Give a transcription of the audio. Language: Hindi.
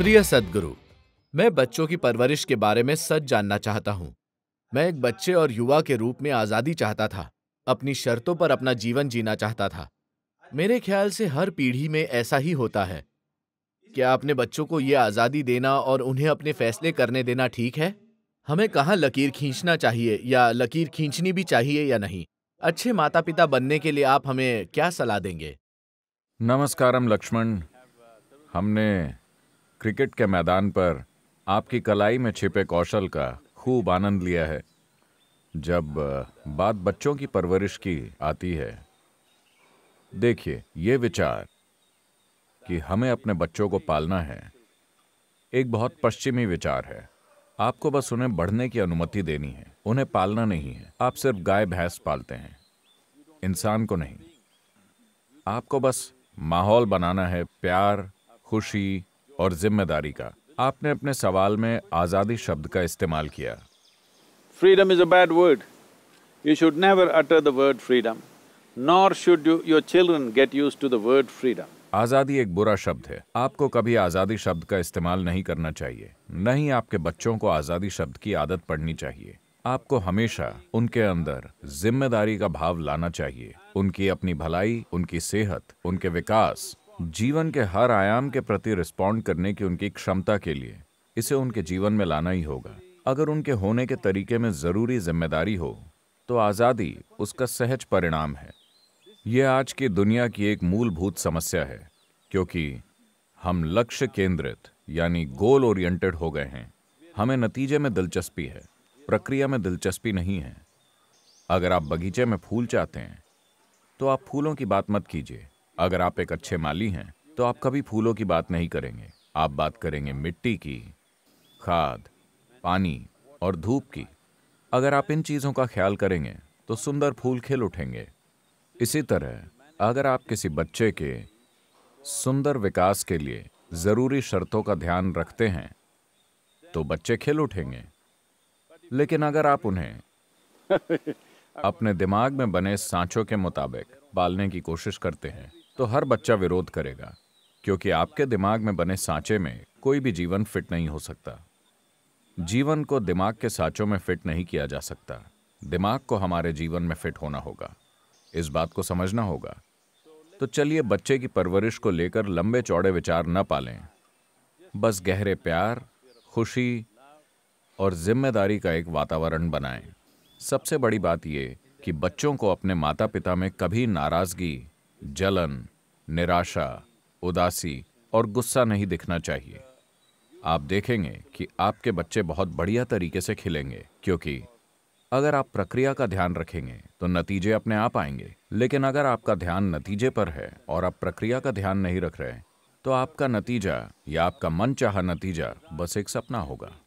प्रिय सदगुरु मैं बच्चों की परवरिश के बारे में सच जानना चाहता हूँ मैं एक बच्चे और युवा के रूप में आज़ादी चाहता था अपनी शर्तों पर अपना जीवन जीना चाहता था मेरे ख्याल से हर पीढ़ी में ऐसा ही होता है क्या अपने बच्चों को ये आज़ादी देना और उन्हें अपने फैसले करने देना ठीक है हमें कहाँ लकीर खींचना चाहिए या लकीर खींचनी भी चाहिए या नहीं अच्छे माता पिता बनने के लिए आप हमें क्या सलाह देंगे नमस्कारम लक्ष्मण हमने क्रिकेट के मैदान पर आपकी कलाई में छिपे कौशल का खूब आनंद लिया है जब बात बच्चों की परवरिश की आती है देखिए ये विचार कि हमें अपने बच्चों को पालना है एक बहुत पश्चिमी विचार है आपको बस उन्हें बढ़ने की अनुमति देनी है उन्हें पालना नहीं है आप सिर्फ गाय भैंस पालते हैं इंसान को नहीं आपको बस माहौल बनाना है प्यार खुशी और जिम्मेदारी का आपने अपने सवाल में आज़ादी शब्द का इस्तेमाल किया freedom is a bad word you should never utter the word freedom nor should your children get use to the word freedom आज़ादी एक बुरा शब्द है आपको कभी आज़ादी शब्द का इस्तेमाल नहीं करना चाहिए न ही आपके बच्चों को आज़ादी शब्द की आदत पड़नी चाहिए आपको हमेशा उनके अंदर जिम्मेदारी का भाव लाना चाहिए उनकी अपनी भलाई उनकी सेहत उनके विकास जीवन के हर आयाम के प्रति रिस्पॉन्ड करने की उनकी क्षमता के लिए इसे उनके जीवन में लाना ही होगा अगर उनके होने के तरीके में ज़रूरी जिम्मेदारी हो तो आज़ादी उसका सहज परिणाम है यह आज की दुनिया की एक मूलभूत समस्या है क्योंकि हम लक्ष्य केंद्रित यानी गोल ओरिएंटेड हो गए हैं हमें नतीजे में दिलचस्पी है प्रक्रिया में दिलचस्पी नहीं है अगर आप बगीचे में फूल चाहते हैं तो आप फूलों की बात मत कीजिए अगर आप एक अच्छे माली हैं तो आप कभी फूलों की बात नहीं करेंगे आप बात करेंगे मिट्टी की खाद पानी और धूप की अगर आप इन चीज़ों का ख्याल करेंगे तो सुंदर फूल खिल उठेंगे इसी तरह अगर आप किसी बच्चे के सुंदर विकास के लिए ज़रूरी शर्तों का ध्यान रखते हैं तो बच्चे खिल उठेंगे लेकिन अगर आप उन्हें अपने दिमाग में बने सांचों के मुताबिक पालने की कोशिश करते हैं तो हर बच्चा विरोध करेगा क्योंकि आपके दिमाग में बने सांचे में कोई भी जीवन फिट नहीं हो सकता जीवन को दिमाग के सांचों में फिट नहीं किया जा सकता दिमाग को हमारे जीवन में फिट होना होगा इस बात को समझना होगा तो चलिए बच्चे की परवरिश को लेकर लंबे चौड़े विचार न पालें बस गहरे प्यार खुशी और जिम्मेदारी का एक वातावरण बनाएं सबसे बड़ी बात यह कि बच्चों को अपने माता पिता में कभी नाराजगी जलन निराशा उदासी और गुस्सा नहीं दिखना चाहिए आप देखेंगे कि आपके बच्चे बहुत बढ़िया तरीके से खिलेंगे क्योंकि अगर आप प्रक्रिया का ध्यान रखेंगे तो नतीजे अपने आप आएंगे लेकिन अगर आपका ध्यान नतीजे पर है और आप प्रक्रिया का ध्यान नहीं रख रहे तो आपका नतीजा या आपका मन चाह नतीजा बस एक सपना होगा